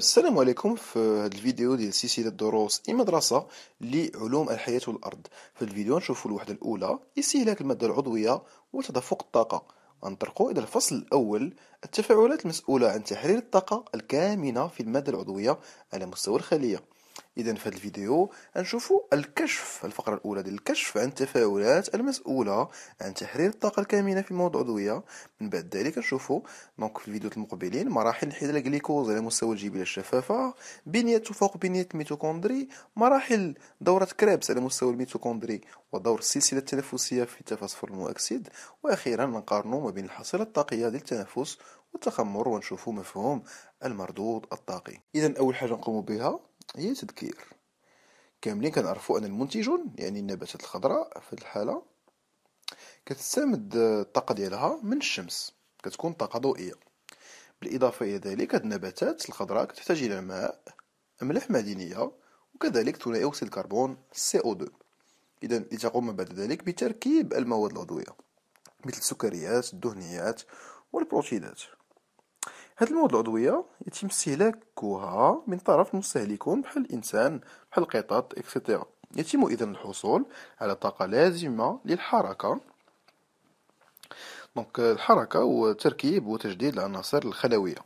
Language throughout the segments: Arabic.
السلام عليكم في هذا الفيديو ديال سلسله دروس المدرسه لعلوم الحياه والارض في الفيديو نشوفوا الوحده الاولى استهلاك الماده العضويه وتدفق الطاقه غنطرقوا الى الفصل الاول التفاعلات المسؤوله عن تحرير الطاقه الكامنه في الماده العضويه على مستوى الخليه اذا في هذا الفيديو غنشوفوا الكشف الفقره الاولى ديال الكشف عن التفاعلات المسؤوله عن تحرير الطاقه الكامنه في المواد العضويه من بعد ذلك نشوفوا دونك في الفيديوهات المقبلين مراحل انحدار الجليكوز على مستوى الجبيله الشفافه بنيه فوق بنيه الميتوكوندري مراحل دوره كريبس على مستوى الميتوكوندري ودور السلسله التنفسيه في تفسفر المؤكسد واخيرا نقارنوا ما بين الحصيله الطاقيه ديال التنفس والتخمر ونشوفوا مفهوم المردود الطاقي اذا اول حاجه نقوم بها هي تذكير كاملين كنعرفوا أن المنتجون يعني النباتات الخضراء في الحالة كتستمد الطاقة ديالها من الشمس كتكون طاقة ضوئية بالإضافة إلى ذلك النباتات الخضراء كتحتاج إلى ماء أملاح معدنية وكذلك ثنائي أكسيد الكربون CO2 إذا لتقوم بعد ذلك بتركيب المواد العضوية مثل السكريات الدهنيات والبروتينات هاد المواد العضوية يتم استهلاكها من طرف المستهلكون بحال الإنسان بحال القطط إكسيتيرا يتم إذن الحصول على طاقة لازمة للحركة دونك euh, الحركة وتركيب وتجديد العناصر الخلوية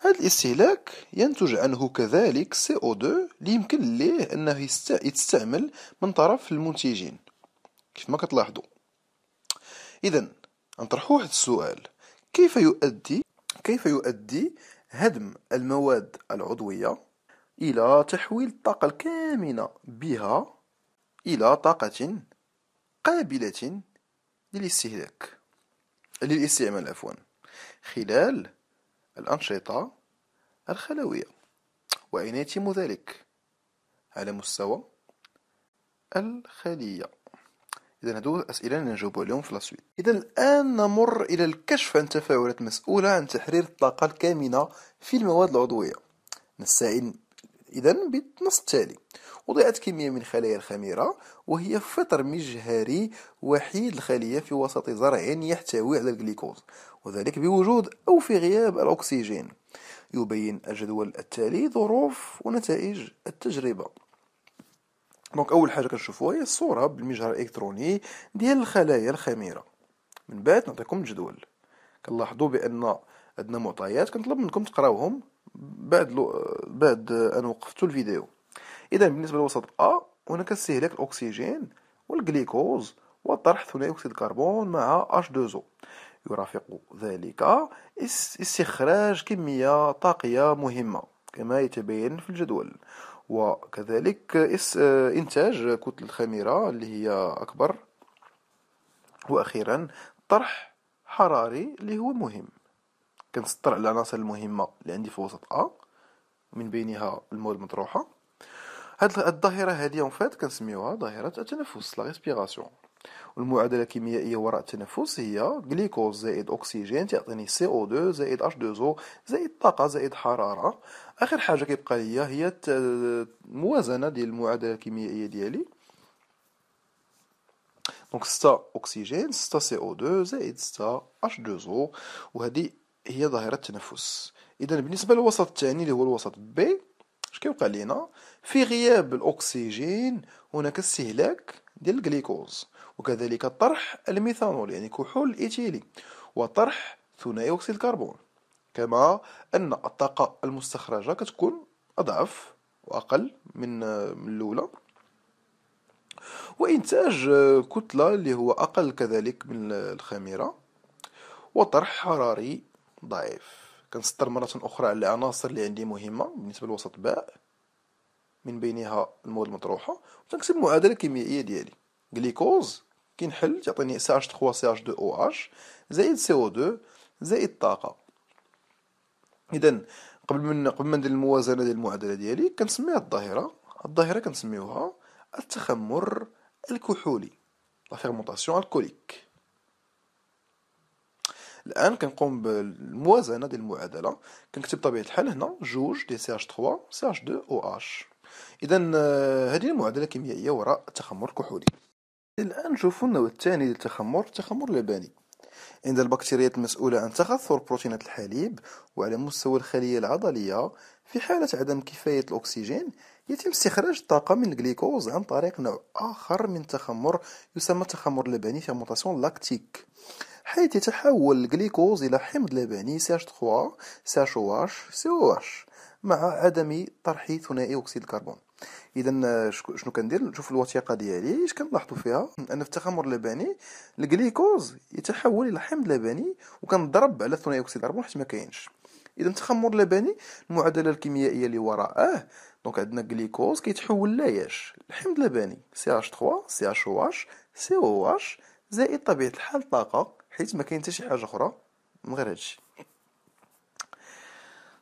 هذا الاستهلاك ينتج عنه كذلك CO2 اللي يمكن ليه انه يتستعمل من طرف المنتجين كيف ما كتلاحظوا اذا نطرحوا واحد السؤال كيف يؤدي كيف يؤدي هدم المواد العضوية إلى تحويل الطاقة الكامنة بها إلى طاقة قابلة للاستهلاك للاستعمال عفوا خلال الأنشطة الخلوية وأين يتم ذلك على مستوى الخلية إذا هادو أسئلة اللي عليهم في لاسويت إذا الآن نمر إلى الكشف عن تفاعلات مسؤولة عن تحرير الطاقة الكامنة في المواد العضوية نستعين إذا بالنص التالي وضعت كمية من خلايا الخميرة وهي فطر مجهري وحيد الخلية في وسط زرع يحتوي على الجليكوز وذلك بوجود أو في غياب الأكسجين يبين الجدول التالي ظروف ونتائج التجربة دونك اول حاجه كنشوفوها هي الصوره بالمجهر الالكتروني ديال الخلايا الخميره من بعد نعطيكم الجدول كنلاحظوا بان عندنا معطيات كنطلب منكم تقراوهم بعد لو بعد ان وقفتو الفيديو اذا بالنسبه لوسط ا هنا كاستهلاك الاكسجين والجليكوز وطرح ثنائي اكسيد الكربون مع H2O يرافق ذلك استخراج كميه طاقيه مهمه كما يتبين في الجدول وكذلك إنتاج كتل الخميرة اللي هي أكبر وأخيرا طرح حراري اللي هو مهم كنسطر على العناصر المهمة اللي عندي في وسط أ من بينها المول المطروحة هاد الظاهرة هادي فات كنسميوها ظاهرة التنفس لا ريسبيراسيون والمعادلة الكيميائية وراء التنفس هي جليكوز زائد أكسجين تعطيني سي او 2 زائد اش 2 او زائد طاقة زائد حرارة آخر حاجة كيبقى ليا هي الموازنة ديال المعادلة الكيميائية ديالي دونك 6 أكسجين 6 سي او 2 زائد 6 اش 2 او وهذه هي ظاهرة التنفس إذا بالنسبة للوسط الثاني اللي هو الوسط بي اش كيوقع لينا في غياب الأكسجين هناك استهلاك ديال الجليكوز وكذلك طرح الميثانول يعني كحول الإيتيلي وطرح ثنائي أكسيد الكربون كما أن الطاقة المستخرجة كتكون أضعف وأقل من الأولى وإنتاج كتلة اللي هو أقل كذلك من الخميرة وطرح حراري ضعيف كنسطر مرة أخرى على العناصر اللي عندي مهمة بالنسبة للوسط باء من بينها المواد المطروحه وتنكتب المعادله الكيميائيه ديالي غليكوز كينحل تعطيني سي اش 3 سي اش 2 او اش زائد سي او 2 زائد طاقه اذا قبل من قبل ما ندير الموازنه ديال المعادله ديالي كنسميها الظاهره الظاهره كنسميوها التخمر الكحولي لا فيرمونطاسيون الكوليك الان كنقوم بالموازنه ديال المعادله كنكتب طبيعه الحال هنا جوج ديال سي اش 3 سي اش 2 او اش إذا آه، هذه المعادلة الكيميائية وراء التخمر الكحولي الآن نشوف النوع الثاني للتخمر التخمر اللباني عند البكتيريات المسؤولة عن تخثر بروتينات الحليب وعلى مستوى الخلية العضلية في حالة عدم كفاية الأكسجين يتم استخراج الطاقة من الجليكوز عن طريق نوع آخر من تخمر يسمى تخمر لبني فيرمونتاسيون لاكتيك حيث يتحول الجليكوز إلى حمض لبني CH3 CHOH COH مع عدم طرح ثنائي اكسيد الكربون اذا آه، شنو كندير نشوف الوثيقه ديالي اش كنلاحظوا فيها ان في التخمر اللبني الجليكوز يتحول الى حمض لبني وكنضرب على ثنائي اكسيد الكربون حيت ما كاينش اذا التخمر اللبني المعادله الكيميائيه اللي وراءه دونك عندنا الجليكوز كيتحول لاياش الحمض اللباني سي اش 3 سي اش او اش سي او اش زائد طبيعه الحال طاقه حيت ما كاين حتى شي حاجه اخرى من غير هادشي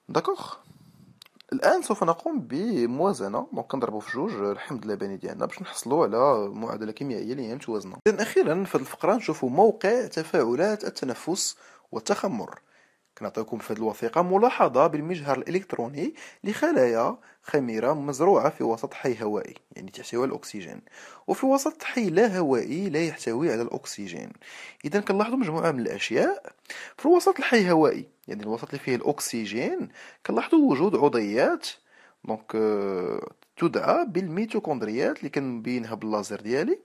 داكوغ الان سوف نقوم بموازنه دونك كنضربوا في جوج الحمض اللبني ديالنا باش نحصلوا على معادله كيميائيه اللي هي متوازنه اذا اخيرا في هذه الفقره نشوفوا موقع تفاعلات التنفس والتخمر كنعطيكم في هذه الوثيقة ملاحظة بالمجهر الإلكتروني لخلايا خميرة مزروعة في وسط حي هوائي يعني تحتوي على الأكسجين وفي وسط حي لا هوائي لا يحتوي على الأكسجين إذا كنلاحظوا مجموعة من الأشياء في وسط الحي الهوائي يعني الوسط اللي فيه الأكسجين كنلاحظوا وجود عضيات دونك euh, تدعى بالميتوكوندريات اللي كنبينها باللازر ديالي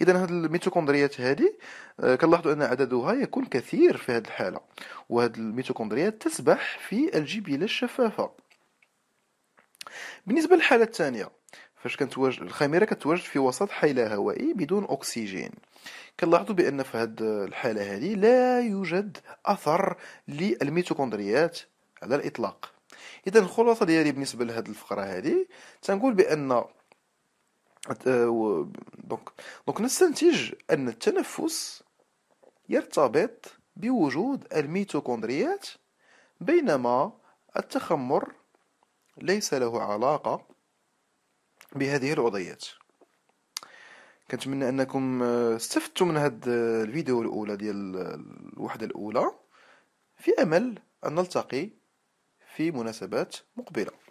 اذا هاد الميتوكوندريات هادي آه، كنلاحظوا ان عددها يكون كثير في هاد الحاله وهاد الميتوكوندريات تسبح في الجبيله الشفافه بالنسبه للحاله الثانيه فاش كنتواجد الخميره كتواجد في وسط حي لا هوائي بدون اكسجين كنلاحظوا بان في هذه الحاله هذه لا يوجد اثر للميتوكوندريات على الاطلاق اذا الخلاصه ديالي بالنسبه لهذه الفقره هذه تنقول بان دونك دونك نستنتج ان التنفس يرتبط بوجود الميتوكوندريات بينما التخمر ليس له علاقه بهذه الوضعيات كنتمنى انكم آه، استفدتم من هذا آه، الفيديو الاولى ديال آه، الوحده الاولى في امل ان نلتقي في مناسبات مقبله